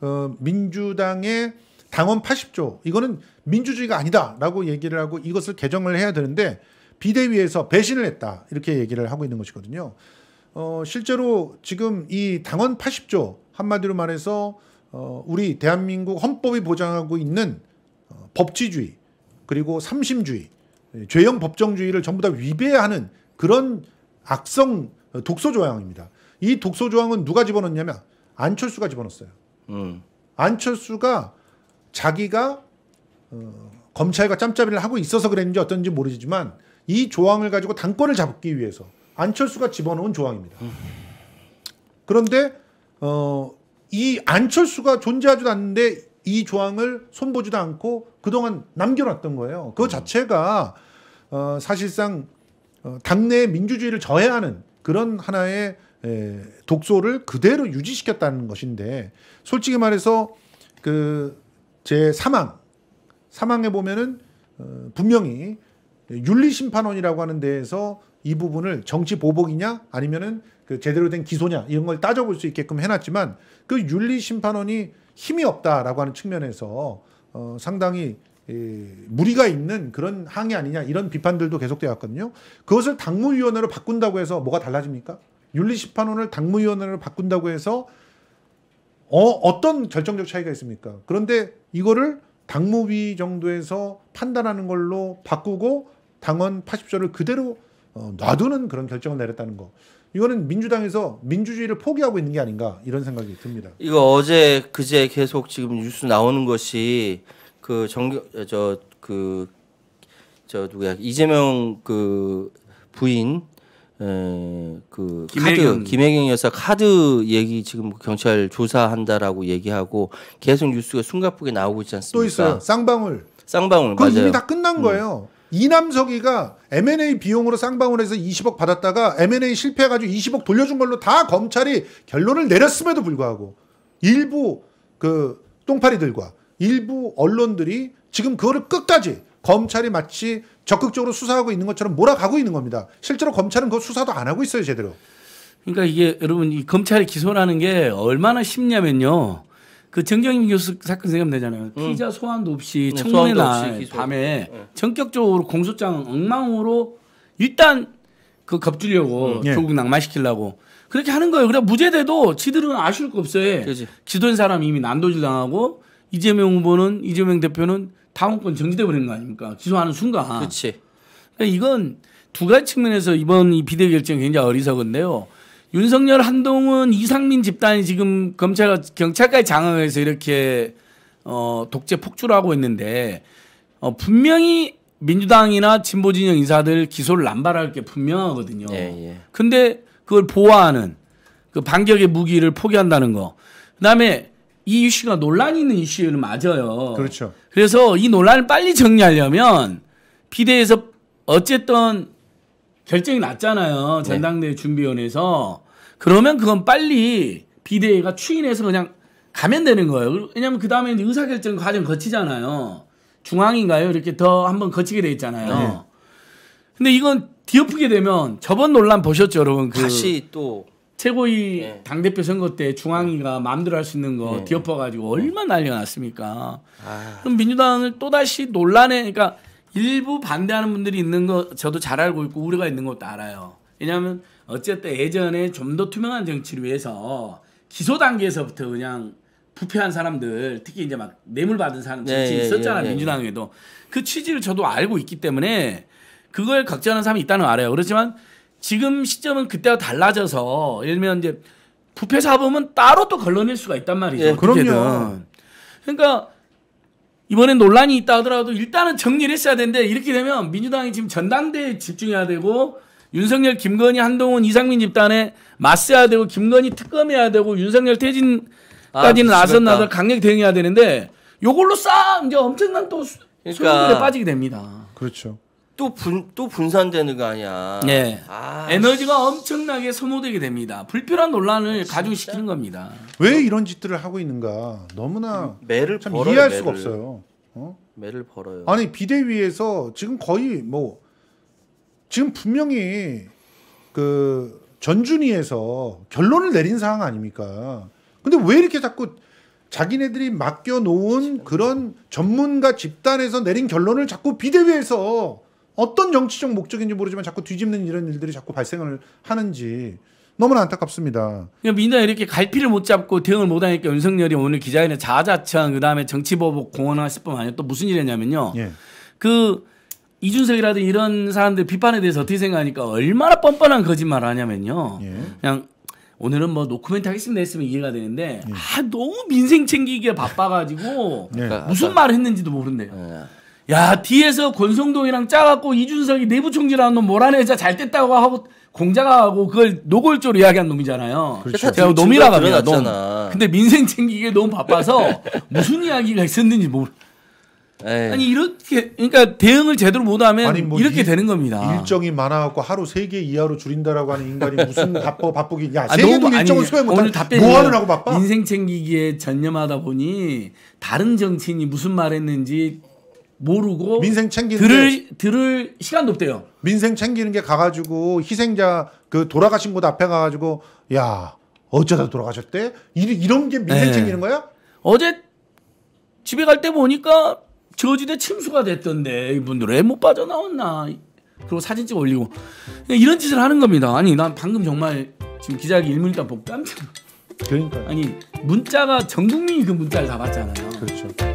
어, 민주당의 당원 80조 이거는 민주주의가 아니다라고 얘기를 하고 이것을 개정을 해야 되는데 비대위에서 배신을 했다 이렇게 얘기를 하고 있는 것이거든요. 어, 실제로 지금 이 당원 80조 한마디로 말해서 어, 우리 대한민국 헌법이 보장하고 있는 어, 법치주의 그리고 삼심주의 예, 죄형 법정주의를 전부 다 위배하는 그런 악성 어, 독소 조항입니다. 이 독소 조항은 누가 집어넣냐면 안철수가 집어넣었어요. 음. 안철수가 자기가 어, 검찰과 짬짜비를 하고 있어서 그랬는지 어떤지 모르지만 이 조항을 가지고 당권을 잡기 위해서 안철수가 집어넣은 조항입니다. 그런데 어, 이 안철수가 존재하지도 않는데 이 조항을 손보지도 않고 그동안 남겨놨던 거예요. 그 자체가 어, 사실상 어, 당내 민주주의를 저해하는 그런 하나의 에, 예, 독소를 그대로 유지시켰다는 것인데 솔직히 말해서 그제 사망 사망에 보면은 어, 분명히 윤리심판원이라고 하는 데에서 이 부분을 정치 보복이냐 아니면은 그 제대로 된 기소냐 이런 걸 따져볼 수 있게끔 해놨지만 그 윤리심판원이 힘이 없다라고 하는 측면에서 어, 상당히 에, 예, 무리가 있는 그런 항의 아니냐 이런 비판들도 계속되어 왔거든요. 그것을 당무위원회로 바꾼다고 해서 뭐가 달라집니까? 윤리심판원을 당무위원회로 바꾼다고 해서 어, 어떤 결정적 차이가 있습니까? 그런데 이거를 당무위 정도에서 판단하는 걸로 바꾸고 당원 80조를 그대로 어, 놔두는 그런 결정을 내렸다는 거. 이거는 민주당에서 민주주의를 포기하고 있는 게 아닌가 이런 생각이 듭니다. 이거 어제 그제 계속 지금 뉴스 나오는 것이 그 정교 저그 저 누구야 이재명 그 부인 에, 예, 그 김혜경. 카드 김혜경 여사 카드 얘기 지금 경찰 조사한다라고 얘기하고 계속 뉴스가 숨가쁘게 나오고 있지 않습니까? 또 있어요. 쌍방울. 쌍방울 그 이미 다 끝난 음. 거예요. 이남석이가 M&A 비용으로 쌍방울에서 20억 받았다가 M&A 실패해가지고 20억 돌려준 걸로 다 검찰이 결론을 내렸음에도 불구하고 일부 그 똥파리들과 일부 언론들이 지금 그거를 끝까지 검찰이 마치 적극적으로 수사하고 있는 것처럼 몰아가고 있는 겁니다. 실제로 검찰은 그 수사도 안 하고 있어요, 제대로. 그러니까 이게 여러분 이 검찰이 기소하는 게 얼마나 쉽냐면요. 그 정경임 교수 사건 생각나잖아요. 음. 피자 소환도 없이 응. 음, 청문회 날 밤에 음. 전격적으로 공소장 엉망으로 일단 그 겁주려고 응. 예. 조국 낙마시키려고 그렇게 하는 거예요. 그래 무죄돼도 지들은 아쉬울 거 없어요. 지도인 사람 이미 난도질 당하고 이재명 후보는 이재명 대표는 당원권 정지돼 버린거 아닙니까? 기소하는 순간. 그렇지. 그러니까 이건 두 가지 측면에서 이번 이 비대 결정 굉장히 어리석은데요. 윤석열 한동훈 이상민 집단이 지금 검찰 경찰까지 장악해서 이렇게 어 독재 폭주를 하고 있는데 어 분명히 민주당이나 진보 진영 인사들 기소를 남발할 게 분명하거든요. 예, 예. 근데 그걸 보호하는 그 반격의 무기를 포기한다는 거. 그다음에 이 이슈가 논란이 있는 이슈는 맞아요. 그렇죠. 그래서 이 논란을 빨리 정리하려면 비대에서 어쨌든 결정이 났잖아요. 전당대회 네. 준비위원회에서. 그러면 그건 빨리 비대위가 추인해서 그냥 가면 되는 거예요. 왜냐면 하그 다음에 의사결정 과정 거치잖아요. 중앙인가요? 이렇게 더 한번 거치게 돼 있잖아요. 네. 근데 이건 뒤엎게 되면 저번 논란 보셨죠, 여러분? 그 다시 또 최고위 네. 당대표 선거 때 중앙위가 네. 마음대로 할 수 있는 거 네. 뒤엎어가지고 얼마나 난리가 났습니까. 아. 그럼 민주당을 또다시 논란에 그러니까 일부 반대하는 분들이 있는 거 저도 잘 알고 있고 우려가 있는 것도 알아요. 왜냐하면 어쨌든 예전에 좀 더 투명한 정치를 위해서 기소 단계에서부터 그냥 부패한 사람들 특히 이제 막 뇌물 받은 사람 네, 정치 네, 예, 예, 있었잖아 요 예, 예, 민주당에도 그 취지를 저도 알고 있기 때문에 그걸 걱정하는 사람이 있다는 거 알아요. 그렇지만 지금 시점은 그때와 달라져서 예를 들면 이제 부패 사범은 따로 또 걸러낼 수가 있단 말이죠. 예, 그럼요. 그러니까 이번에 논란이 있다 하더라도 일단은 정리를 했어야 되는데 이렇게 되면 민주당이 지금 전당대에 집중해야 되고 윤석열, 김건희, 한동훈, 이상민 집단에 맞서야 되고 김건희 특검해야 되고 윤석열 퇴진까지는 아, 나선나서 강력 대응해야 되는데 요걸로 싹 이제 엄청난 또 그러니까. 빠지게 됩니다. 그렇죠. 또 분, 또 분산되는 거 아니야. 네. 아, 에너지가 엄청나게 소모되게 됩니다. 불필요한 논란을 가중시키는 겁니다. 왜 이런 짓들을 하고 있는가 너무나 음, 매를 참 벌어요, 이해할 수가 없어요. 어? 매를 벌어요. 아니 비대위에서 지금 거의 뭐 지금 분명히 그 전준위에서 결론을 내린 상황 아닙니까? 근데 왜 이렇게 자꾸 자기네들이 맡겨놓은 그런 전문가 집단에서 내린 결론을 자꾸 비대위에서 어떤 정치적 목적인지 모르지만 자꾸 뒤집는 이런 일들이 자꾸 발생을 하는지 너무나 안타깝습니다. 그러니 민주당 이렇게 갈피를 못 잡고 대응을 못 하니까 윤석열이 오늘 기자회견에 자자찬 그다음에 정치보복 공언하실 뿐만 아니라 또 무슨 일이었냐면요 예. 그 이준석이라든 이런 사람들 비판에 대해서 어떻게 생각하니까 얼마나 뻔뻔한 거짓말을 하냐면요. 예. 그냥 오늘은 뭐 노코멘트 하겠습니다 했으면 이해가 되는데 예. 아 너무 민생 챙기기에 바빠가지고 네. 그러니까 무슨 말을 했는지도 모른대요. 예. 야 뒤에서 권성동이랑 짜갖고 이준석이 내부총질하는 놈 몰아내자 잘 됐다고 하고 공작하고 그걸 노골적으로 이야기한 놈이잖아요. 그렇죠. 제가 놈이라 갑니 놈. 근데 민생 챙기기에 너무 바빠서 무슨 이야기가 있었는지 모르. 에이. 아니 이렇게 그러니까 대응을 제대로 못하면 뭐 이렇게 일, 되는 겁니다. 일정이 많아갖고 하루 세개 이하로 줄인다라고 하는 인간이 무슨 바빠 바쁘기 야 세개 아, 일정을 소화 못하는 뭐하느라고 바빠? 인생 챙기기에 전념하다 보니 다른 정치인이 무슨 말했는지 모르고 민생 챙기는 들을 들을 시간도 없대요. 민생 챙기는 게 가가지고 희생자 그 돌아가신 곳 앞에 가가지고 야 어쩌다 돌아가셨대? 이, 런게 민생 네. 챙기는 거야? 어제 집에 갈 때 보니까 저지대 침수가 됐던데 이분들 왜 못 빠져나왔나? 그리고 사진찍 올리고 이런 짓을 하는 겁니다. 아니 난 방금 정말 지금 기자에 일문일단 보고 그러니까 아니 문자가 전 국민이 그 문자를 다 봤잖아요. 그렇죠.